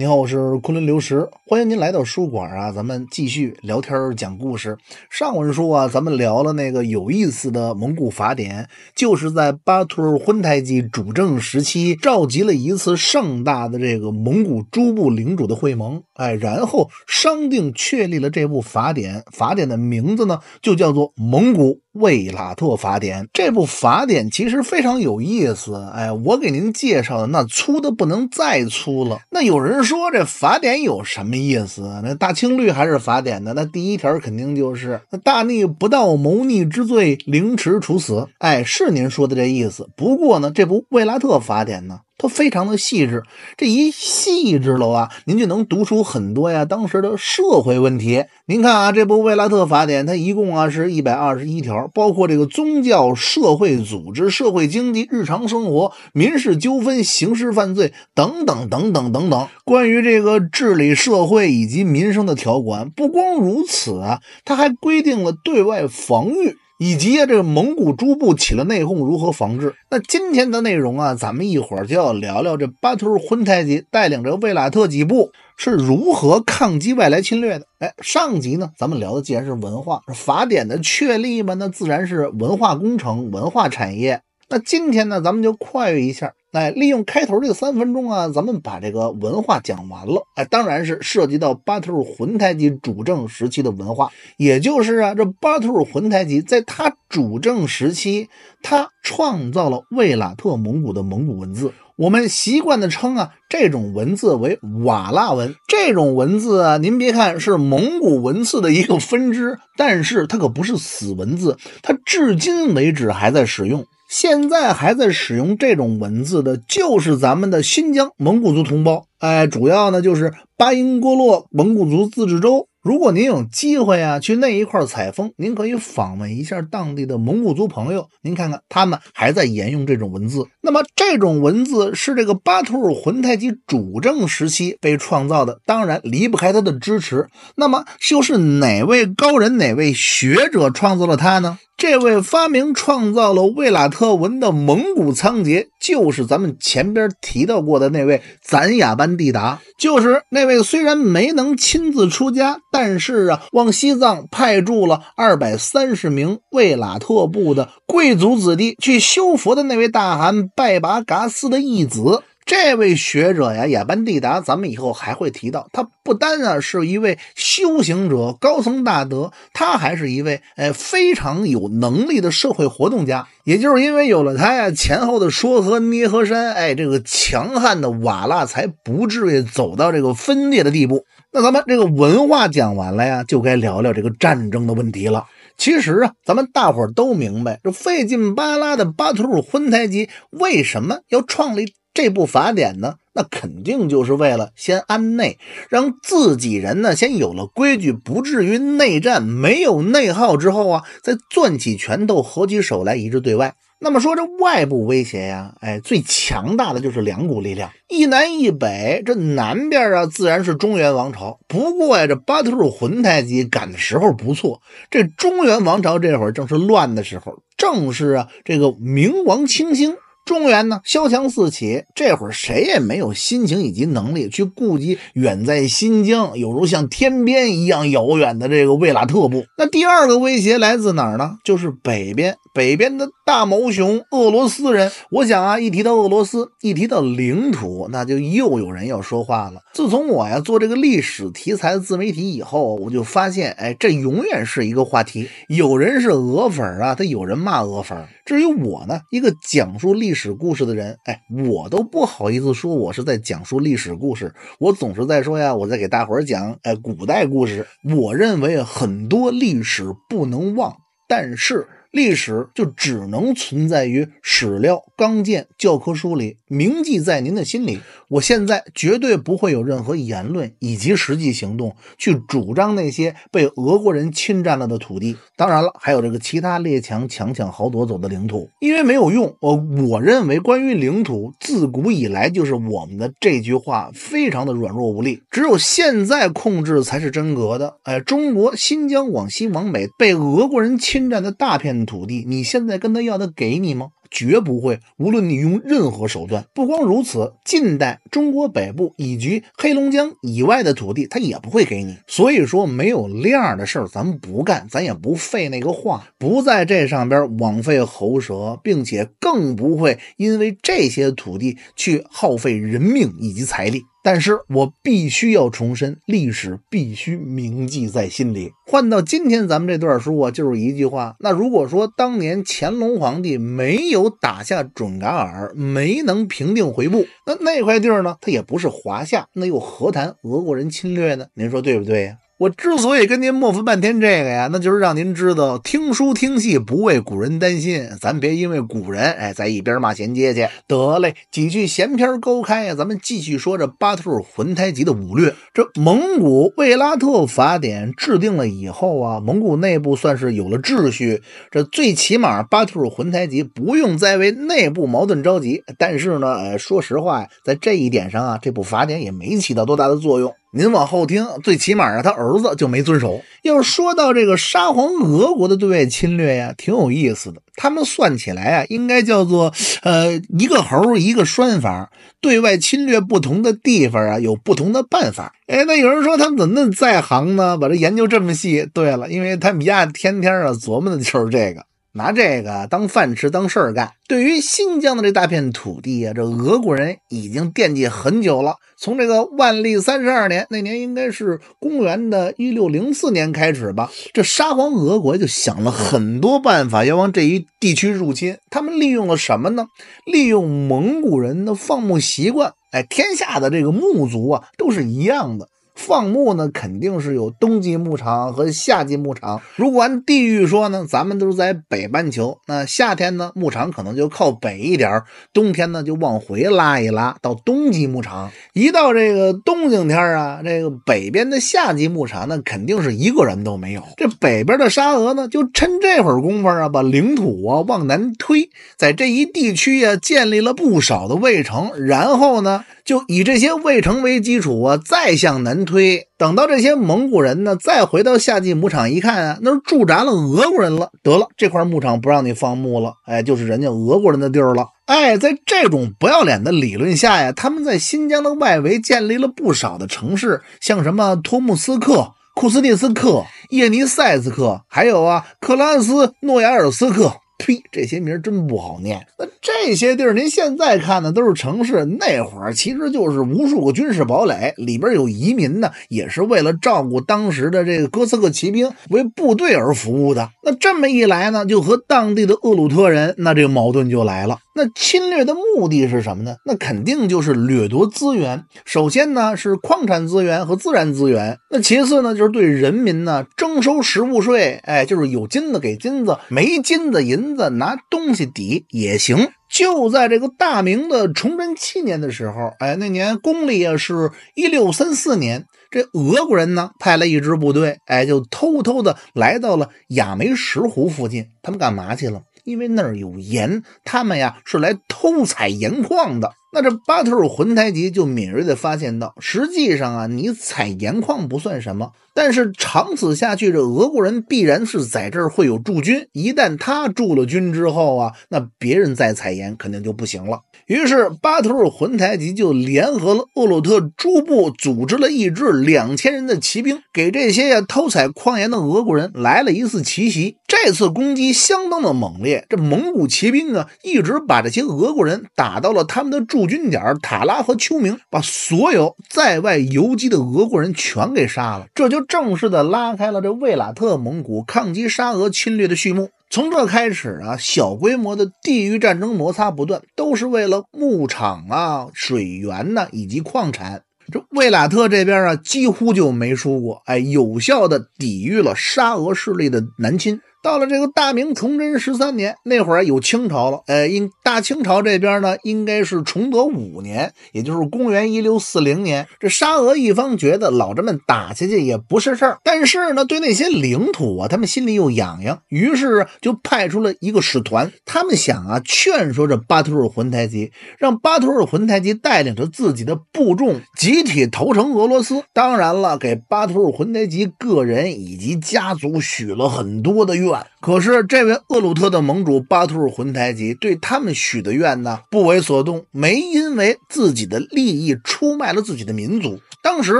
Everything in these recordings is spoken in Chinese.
您好，我是昆仑刘石，欢迎您来到书馆啊，咱们继续聊天讲故事。上文书啊，咱们聊了那个有意思的蒙古法典，就是在巴图尔婚太吉主政时期，召集了一次盛大的这个蒙古诸部领主的会盟，哎，然后商定确立了这部法典。法典的名字呢，就叫做《蒙古卫拉特法典》。这部法典其实非常有意思，哎，我给您介绍的那粗的不能再粗了，那有人说。说这法典有什么意思？那大清律还是法典呢？那第一条肯定就是那大逆不道谋逆之罪凌迟处死。哎，是您说的这意思。不过呢，这不魏拉特法典呢？它非常的细致，这一细致了啊，您就能读出很多呀，当时的社会问题。您看啊，这部《魏拉特法典》，它一共啊是一百二十一条，包括这个宗教、社会组织、社会经济、日常生活、民事纠纷、刑事犯罪等等等等等等，关于这个治理社会以及民生的条款。不光如此啊，它还规定了对外防御。以及啊，这个蒙古诸部起了内讧，如何防治？那今天的内容啊，咱们一会儿就要聊聊这巴图尔浑台吉带领着卫拉特几部是如何抗击外来侵略的。哎，上集呢，咱们聊的既然是文化法典的确立嘛，那自然是文化工程、文化产业。那今天呢，咱们就跨越一下。哎，利用开头这三分钟啊，咱们把这个文化讲完了。哎，当然是涉及到巴图尔浑台吉主政时期的文化，也就是啊，这巴图尔浑台吉在他主政时期，他创造了卫拉特蒙古的蒙古文字。我们习惯的称啊，这种文字为瓦剌文。这种文字啊，您别看是蒙古文字的一个分支，但是它可不是死文字，它至今为止还在使用。现在还在使用这种文字的，就是咱们的新疆蒙古族同胞。哎，主要呢就是巴音郭洛蒙古族自治州。如果您有机会啊，去那一块采风，您可以访问一下当地的蒙古族朋友，您看看他们还在沿用这种文字。那么这种文字是这个巴图尔浑太极主政时期被创造的，当然离不开他的支持。那么又是哪位高人、哪位学者创造了它呢？这位发明创造了卫拉特文的蒙古仓颉，就是咱们前边提到过的那位咱雅班蒂达，就是那位虽然没能亲自出家，但是啊，往西藏派驻了二百三十名卫拉特部的贵族子弟去修佛的那位大汗拜巴嘎斯的义子。这位学者呀，亚班蒂达，咱们以后还会提到。他不单啊是一位修行者、高僧大德，他还是一位哎非常有能力的社会活动家。也就是因为有了他呀，前后的说和捏和山，哎，这个强悍的瓦剌才不至于走到这个分裂的地步。那咱们这个文化讲完了呀，就该聊聊这个战争的问题了。其实啊，咱们大伙都明白，这费劲巴拉的巴图鲁婚台吉为什么要创立。这部法典呢，那肯定就是为了先安内，让自己人呢先有了规矩，不至于内战没有内耗之后啊，再攥起拳头合起手来一致对外。那么说这外部威胁呀，哎，最强大的就是两股力量，一南一北。这南边啊，自然是中原王朝。不过呀，这巴特鲁浑太极赶的时候不错，这中原王朝这会儿正是乱的时候，正是啊，这个明王清兴。中原呢，萧墙四起，这会儿谁也没有心情以及能力去顾及远在新疆，犹如像天边一样遥远的这个卫拉特部。那第二个威胁来自哪儿呢？就是北边，北边的大毛熊——俄罗斯人。我想啊，一提到俄罗斯，一提到领土，那就又有人要说话了。自从我呀做这个历史题材的自媒体以后，我就发现，哎，这永远是一个话题。有人是俄粉儿啊，他有人骂俄粉儿。至于我呢，一个讲述历史故事的人，哎，我都不好意思说，我是在讲述历史故事，我总是在说呀，我在给大伙儿讲，哎，古代故事。我认为很多历史不能忘，但是历史就只能存在于史料、纲鉴、教科书里，铭记在您的心里。我现在绝对不会有任何言论以及实际行动去主张那些被俄国人侵占了的土地。当然了，还有这个其他列强强抢豪夺走的领土，因为没有用。我我认为，关于领土，自古以来就是我们的这句话非常的软弱无力。只有现在控制才是真格的。哎，中国新疆、广西、往北被俄国人侵占的大片土地，你现在跟他要，他给你吗？绝不会，无论你用任何手段，不光如此，近代中国北部以及黑龙江以外的土地，他也不会给你。所以说，没有量的事儿，咱们不干，咱也不费那个话，不在这上边枉费喉舌，并且更不会因为这些土地去耗费人命以及财力。但是我必须要重申，历史必须铭记在心里。换到今天，咱们这段书啊，就是一句话：那如果说当年乾隆皇帝没有打下准噶尔，没能平定回部，那那块地儿呢，它也不是华夏，那又何谈俄国人侵略呢？您说对不对呀？我之所以跟您磨蹭半天这个呀，那就是让您知道听书听戏不为古人担心，咱别因为古人哎在一边骂衔接去。得嘞，几句闲篇勾开呀，咱们继续说这巴图尔浑胎吉的武略。这蒙古卫拉特法典制定了以后啊，蒙古内部算是有了秩序。这最起码巴图尔浑胎吉不用再为内部矛盾着急。但是呢，说实话在这一点上啊，这部法典也没起到多大的作用。您往后听，最起码啊，他儿子就没遵守。要说到这个沙皇俄国的对外侵略呀，挺有意思的。他们算起来啊，应该叫做呃一个猴一个拴法，对外侵略不同的地方啊，有不同的办法。哎，那有人说他们怎么那么在行呢？把这研究这么细。对了，因为他们家天天啊琢磨的就是这个。拿这个当饭吃，当事儿干。对于新疆的这大片土地呀，这俄国人已经惦记很久了。从这个万历三十二年，那年应该是公元的一六零四年开始吧，这沙皇俄国就想了很多办法，要往这一地区入侵。他们利用了什么呢？利用蒙古人的放牧习惯。哎，天下的这个牧族啊，都是一样的。放牧呢，肯定是有冬季牧场和夏季牧场。如果按地域说呢，咱们都是在北半球，那夏天呢，牧场可能就靠北一点儿；冬天呢，就往回拉一拉，到冬季牧场。一到这个冬景天儿啊，这个北边的夏季牧场呢，肯定是一个人都没有。这北边的沙俄呢，就趁这会儿功夫啊，把领土啊往南推，在这一地区啊建立了不少的卫城，然后呢，就以这些卫城为基础啊，再向南。推，等到这些蒙古人呢，再回到夏季牧场一看啊，那是驻扎了俄国人了。得了，这块牧场不让你放牧了，哎，就是人家俄国人的地儿了。哎，在这种不要脸的理论下呀，他们在新疆的外围建立了不少的城市，像什么托木斯克、库斯蒂斯克、叶尼塞斯克，还有啊，克拉斯诺亚尔斯克。呸！这些名真不好念。那这些地儿，您现在看的都是城市，那会儿其实就是无数个军事堡垒。里边有移民呢，也是为了照顾当时的这个哥斯克骑兵，为部队而服务的。那这么一来呢，就和当地的厄鲁特人，那这个矛盾就来了。那侵略的目的是什么呢？那肯定就是掠夺资源。首先呢是矿产资源和自然资源，那其次呢就是对人民呢征收实物税。哎，就是有金子给金子，没金子银子拿东西抵也行。就在这个大明的崇祯七年的时候，哎，那年公历啊是一六三四年，这俄国人呢派了一支部队，哎，就偷偷的来到了雅梅石湖附近，他们干嘛去了？因为那儿有盐，他们呀是来偷采盐矿的。那这巴特尔浑台吉就敏锐地发现到，实际上啊，你采盐矿不算什么，但是长此下去，这俄国人必然是在这儿会有驻军。一旦他驻了军之后啊，那别人再采盐肯定就不行了。于是巴特尔浑台吉就联合了鄂洛特诸部，组织了一支两千人的骑兵，给这些呀、偷采矿盐的俄国人来了一次奇袭。这次攻击相当的猛烈，这蒙古骑兵啊，一直把这些俄国人打到了他们的驻。驻军点塔拉和秋明，把所有在外游击的俄国人全给杀了，这就正式的拉开了这卫拉特蒙古抗击沙俄侵略的序幕。从这开始啊，小规模的地域战争摩擦不断，都是为了牧场啊、水源呐以及矿产。这卫拉特这边啊，几乎就没输过，哎，有效的抵御了沙俄势力的南侵。到了这个大明崇祯十三年，那会儿有清朝了。呃，因大清朝这边呢，应该是崇德五年，也就是公元一六四零年。这沙俄一方觉得老这么打下去也不是事儿，但是呢，对那些领土啊，他们心里又痒痒，于是就派出了一个使团。他们想啊，劝说这巴图尔浑台吉，让巴图尔浑台吉带领着自己的部众集体投诚俄罗斯。当然了，给巴图尔浑台吉个人以及家族许了很多的愿。可是这位厄鲁特的盟主巴图尔浑台吉对他们许的愿呢，不为所动，没因为自己的利益出卖了自己的民族。当时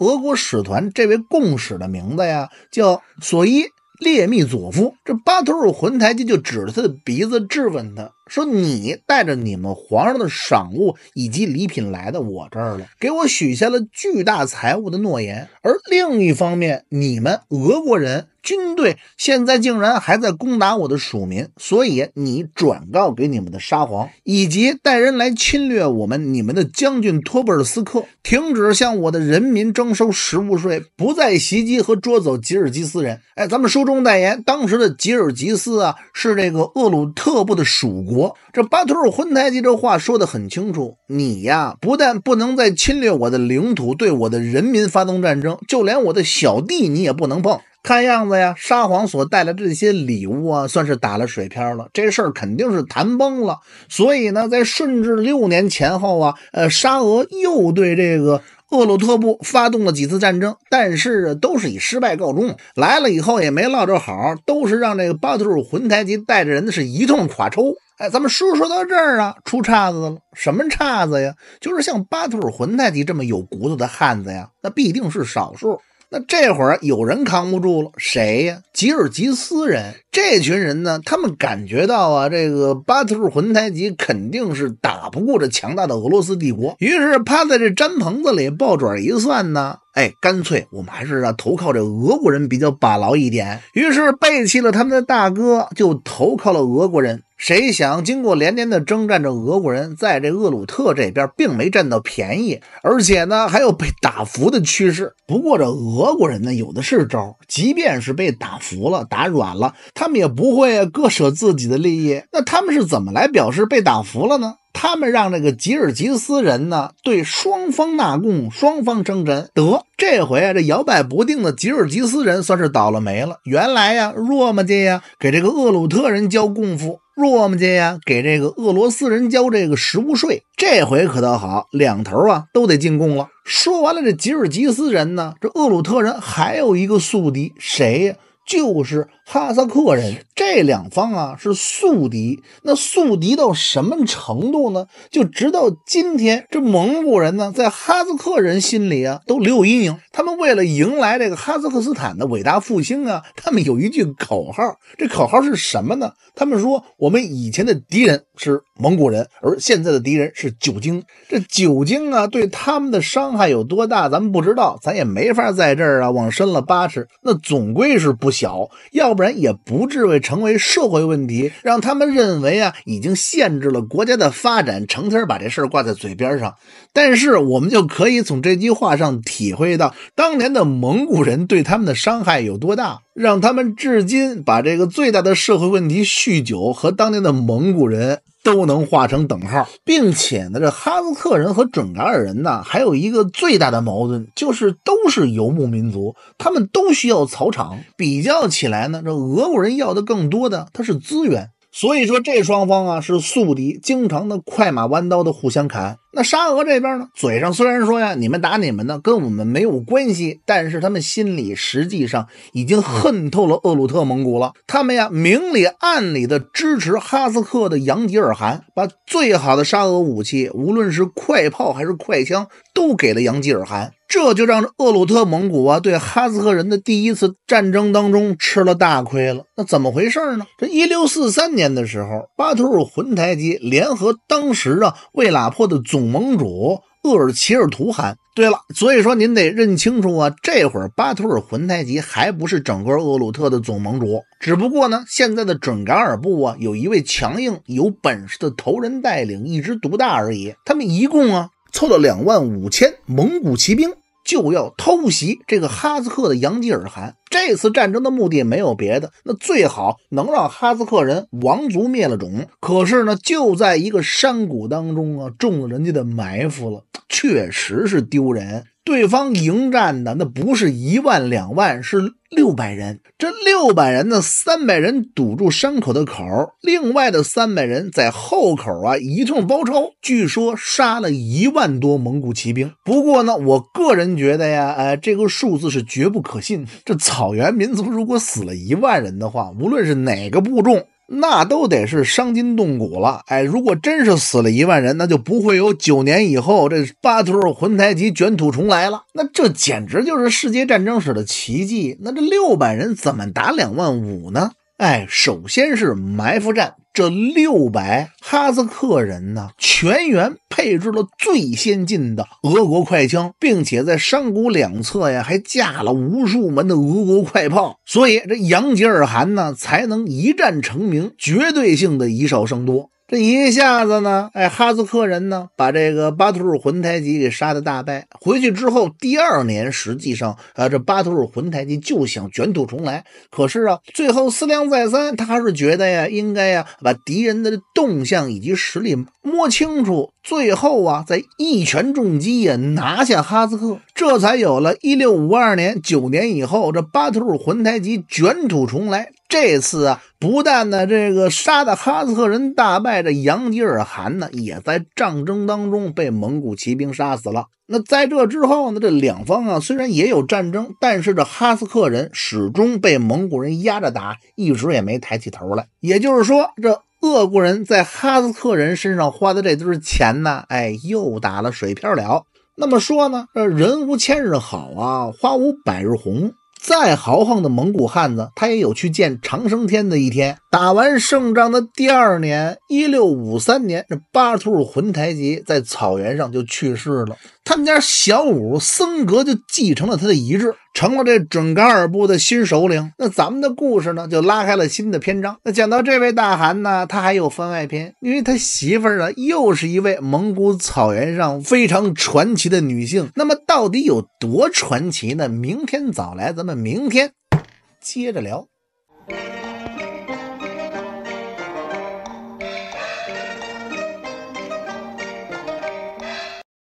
俄国使团这位共使的名字呀，叫索伊列密佐夫。这巴图尔浑台吉就指着他的鼻子质问他说：“你带着你们皇上的赏物以及礼品来到我这儿了，给我许下了巨大财物的诺言。而另一方面，你们俄国人。”军队现在竟然还在攻打我的属民，所以你转告给你们的沙皇，以及带人来侵略我们，你们的将军托布尔斯克，停止向我的人民征收食物税，不再袭击和捉走吉尔吉斯人。哎，咱们书中代言，当时的吉尔吉斯啊，是这个厄鲁特部的属国。这巴图尔婚台吉这话说得很清楚，你呀，不但不能再侵略我的领土，对我的人民发动战争，就连我的小弟你也不能碰。看样子呀，沙皇所带来这些礼物啊，算是打了水漂了。这事儿肯定是谈崩了。所以呢，在顺治六年前后啊，呃，沙俄又对这个厄鲁特部发动了几次战争，但是都是以失败告终。来了以后也没落着好，都是让这个巴图尔浑台吉带着人是一通垮抽。哎，咱们书说到这儿啊，出岔子了。什么岔子呀？就是像巴图尔浑台吉这么有骨头的汉子呀，那必定是少数。那这会儿有人扛不住了，谁呀？吉尔吉斯人。这群人呢，他们感觉到啊，这个巴特尔混台吉肯定是打不过这强大的俄罗斯帝国，于是趴在这毡棚子里，抱准一算呢，哎，干脆我们还是投靠这俄国人比较把牢一点。于是背弃了他们的大哥，就投靠了俄国人。谁想经过连年的征战，这俄国人在这厄鲁特这边并没占到便宜，而且呢还有被打服的趋势。不过这俄国人呢有的是招，即便是被打服了、打软了，他。他们也不会割舍自己的利益，那他们是怎么来表示被打服了呢？他们让这个吉尔吉斯人呢，对双方纳贡，双方称臣。得，这回啊，这摇摆不定的吉尔吉斯人算是倒了霉了。原来呀，若木家呀给这个厄鲁特人交贡赋，若木家呀给这个俄罗斯人交这个食物税。这回可倒好，两头啊都得进贡了。说完了这吉尔吉斯人呢，这厄鲁特人还有一个宿敌，谁呀？就是。哈萨克人这两方啊是宿敌，那宿敌到什么程度呢？就直到今天，这蒙古人呢，在哈萨克人心里啊都留有阴影。他们为了迎来这个哈萨克斯坦的伟大复兴啊，他们有一句口号，这口号是什么呢？他们说我们以前的敌人是蒙古人，而现在的敌人是酒精。这酒精啊，对他们的伤害有多大，咱们不知道，咱也没法在这儿啊往深了八尺，那总归是不小。要不然也不至于成为社会问题，让他们认为啊已经限制了国家的发展，成天把这事儿挂在嘴边上。但是我们就可以从这句话上体会到当年的蒙古人对他们的伤害有多大。让他们至今把这个最大的社会问题——酗酒，和当年的蒙古人都能画成等号，并且呢，这哈萨克人和准噶尔人呢，还有一个最大的矛盾，就是都是游牧民族，他们都需要草场。比较起来呢，这俄国人要的更多的，它是资源。所以说，这双方啊是宿敌，经常的快马弯刀的互相砍。那沙俄这边呢？嘴上虽然说呀，你们打你们呢，跟我们没有关系，但是他们心里实际上已经恨透了厄鲁特蒙古了。他们呀，明里暗里的支持哈斯克的杨吉尔汗，把最好的沙俄武器，无论是快炮还是快枪，都给了杨吉尔汗。这就让厄鲁特蒙古啊，对哈斯克人的第一次战争当中吃了大亏了。那怎么回事呢？这一六四三年的时候，巴图尔浑台吉联合当时啊卫拉破的总。盟主厄尔齐尔图汗。对了，所以说您得认清楚啊，这会儿巴图尔浑台吉还不是整个厄鲁特的总盟主，只不过呢，现在的准噶尔部啊，有一位强硬有本事的头人带领，一支独大而已。他们一共啊，凑了两万五千蒙古骑兵。就要偷袭这个哈斯克的扬吉尔汗。这次战争的目的没有别的，那最好能让哈斯克人王族灭了种。可是呢，就在一个山谷当中啊，中了人家的埋伏了，确实是丢人。对方迎战的那不是一万两万，是六百人。这六百人呢，三百人堵住山口的口，另外的三百人在后口啊一通包抄，据说杀了一万多蒙古骑兵。不过呢，我个人觉得呀，呃，这个数字是绝不可信。这草原民族如果死了一万人的话，无论是哪个部众。那都得是伤筋动骨了，哎，如果真是死了一万人，那就不会有九年以后这巴图尔魂台集卷土重来了，那这简直就是世界战争史的奇迹。那这六百人怎么打两万五呢？哎，首先是埋伏战，这六百哈萨克人呢，全员配置了最先进的俄国快枪，并且在山谷两侧呀，还架了无数门的俄国快炮，所以这杨吉尔汗呢，才能一战成名，绝对性的以少胜多。这一下子呢，哎，哈兹克人呢，把这个巴图尔浑台吉给杀的大败。回去之后，第二年，实际上，呃，这巴图尔浑台吉就想卷土重来，可是啊，最后思量再三，他还是觉得呀，应该呀，把敌人的动向以及实力摸清楚，最后啊，再一拳重击呀，拿下哈兹克，这才有了一六五二年九年以后，这巴图尔浑台吉卷土重来。这次啊，不但呢，这个杀的哈斯克人大败，这杨吉尔汗呢，也在战争当中被蒙古骑兵杀死了。那在这之后呢，这两方啊，虽然也有战争，但是这哈斯克人始终被蒙古人压着打，一直也没抬起头来。也就是说，这鄂国人在哈斯克人身上花的这堆钱呢，哎，又打了水漂了。那么说呢，这人无千日好啊，花无百日红。再豪横的蒙古汉子，他也有去见长生天的一天。打完胜仗的第二年，一六五三年，这巴图尔浑台吉在草原上就去世了。他们家小五僧格就继承了他的遗志。成了这准噶尔部的新首领，那咱们的故事呢就拉开了新的篇章。那讲到这位大汗呢，他还有番外篇，因为他媳妇呢又是一位蒙古草原上非常传奇的女性。那么到底有多传奇呢？明天早来，咱们明天接着聊。